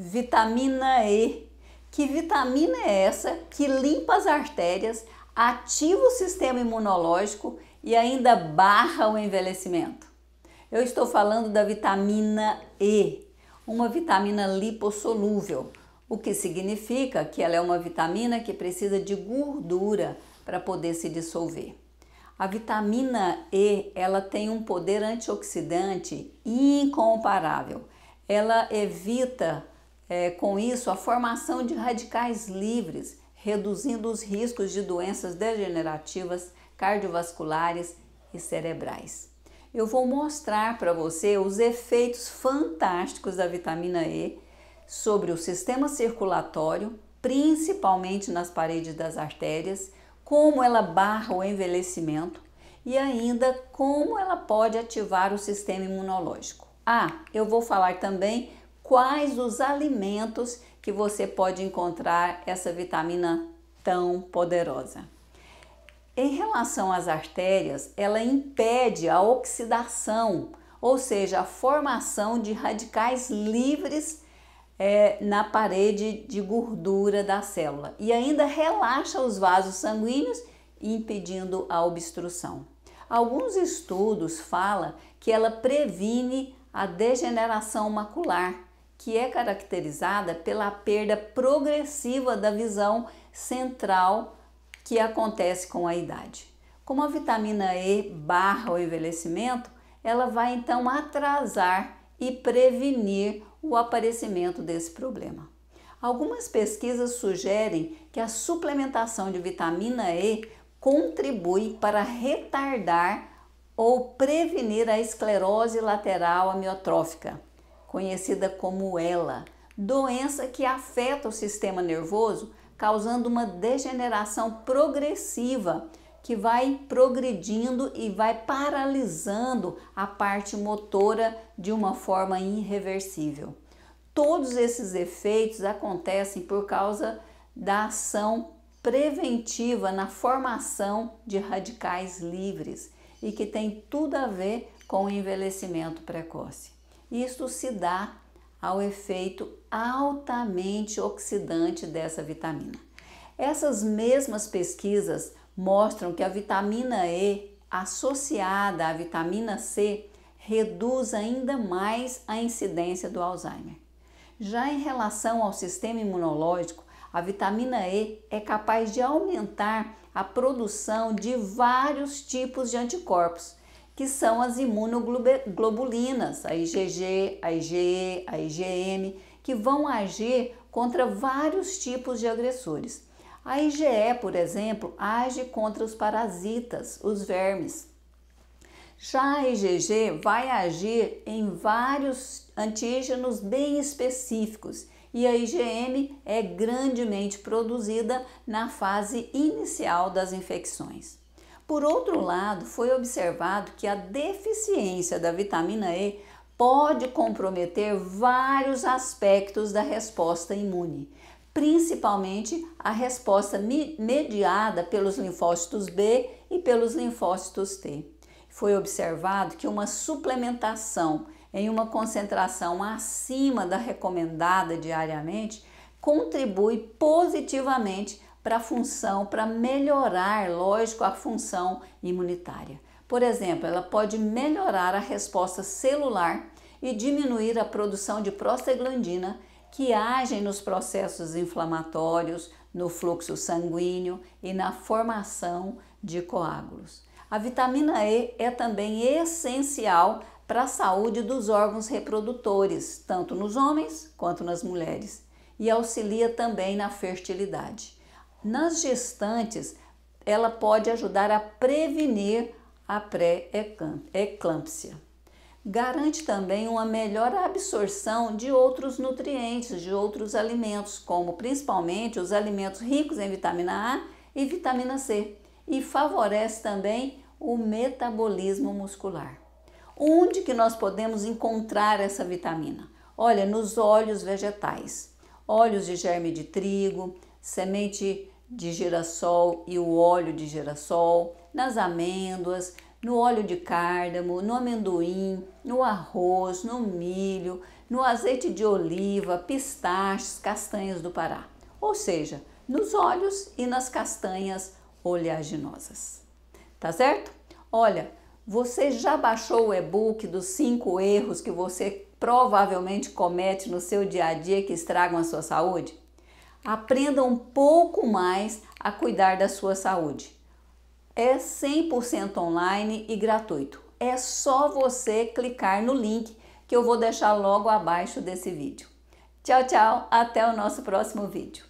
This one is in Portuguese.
Vitamina E. Que vitamina é essa que limpa as artérias, ativa o sistema imunológico e ainda barra o envelhecimento? Eu estou falando da vitamina E, uma vitamina lipossolúvel, o que significa que ela é uma vitamina que precisa de gordura para poder se dissolver. A vitamina E, ela tem um poder antioxidante incomparável. Ela evita é, com isso a formação de radicais livres, reduzindo os riscos de doenças degenerativas, cardiovasculares e cerebrais. Eu vou mostrar para você os efeitos fantásticos da vitamina E sobre o sistema circulatório, principalmente nas paredes das artérias, como ela barra o envelhecimento e ainda como ela pode ativar o sistema imunológico. Ah, eu vou falar também quais os alimentos que você pode encontrar essa vitamina tão poderosa. Em relação às artérias, ela impede a oxidação, ou seja, a formação de radicais livres é, na parede de gordura da célula e ainda relaxa os vasos sanguíneos, impedindo a obstrução. Alguns estudos falam que ela previne a degeneração macular, que é caracterizada pela perda progressiva da visão central que acontece com a idade. Como a vitamina E barra o envelhecimento, ela vai então atrasar e prevenir o aparecimento desse problema. Algumas pesquisas sugerem que a suplementação de vitamina E contribui para retardar ou prevenir a esclerose lateral amiotrófica conhecida como ELA, doença que afeta o sistema nervoso, causando uma degeneração progressiva que vai progredindo e vai paralisando a parte motora de uma forma irreversível. Todos esses efeitos acontecem por causa da ação preventiva na formação de radicais livres e que tem tudo a ver com o envelhecimento precoce. Isto se dá ao efeito altamente oxidante dessa vitamina. Essas mesmas pesquisas mostram que a vitamina E associada à vitamina C reduz ainda mais a incidência do Alzheimer. Já em relação ao sistema imunológico, a vitamina E é capaz de aumentar a produção de vários tipos de anticorpos, que são as imunoglobulinas, a IgG, a IgE, a IgM, que vão agir contra vários tipos de agressores. A IgE, por exemplo, age contra os parasitas, os vermes. Já a IgG vai agir em vários antígenos bem específicos e a IgM é grandemente produzida na fase inicial das infecções. Por outro lado, foi observado que a deficiência da vitamina E pode comprometer vários aspectos da resposta imune, principalmente a resposta mediada pelos linfócitos B e pelos linfócitos T. Foi observado que uma suplementação em uma concentração acima da recomendada diariamente contribui positivamente para a função, para melhorar, lógico, a função imunitária. Por exemplo, ela pode melhorar a resposta celular e diminuir a produção de prostaglandina que agem nos processos inflamatórios, no fluxo sanguíneo e na formação de coágulos. A vitamina E é também essencial para a saúde dos órgãos reprodutores, tanto nos homens quanto nas mulheres, e auxilia também na fertilidade. Nas gestantes, ela pode ajudar a prevenir a pré-eclâmpsia. Garante também uma melhor absorção de outros nutrientes, de outros alimentos, como principalmente os alimentos ricos em vitamina A e vitamina C, e favorece também o metabolismo muscular. Onde que nós podemos encontrar essa vitamina? Olha, nos óleos vegetais, óleos de germe de trigo, semente de girassol e o óleo de girassol, nas amêndoas, no óleo de cárdamo, no amendoim, no arroz, no milho, no azeite de oliva, pistaches, castanhas do Pará. Ou seja, nos óleos e nas castanhas oleaginosas. Tá certo? Olha, você já baixou o e-book dos cinco erros que você provavelmente comete no seu dia a dia que estragam a sua saúde? aprenda um pouco mais a cuidar da sua saúde. É 100% online e gratuito. É só você clicar no link que eu vou deixar logo abaixo desse vídeo. Tchau, tchau, até o nosso próximo vídeo.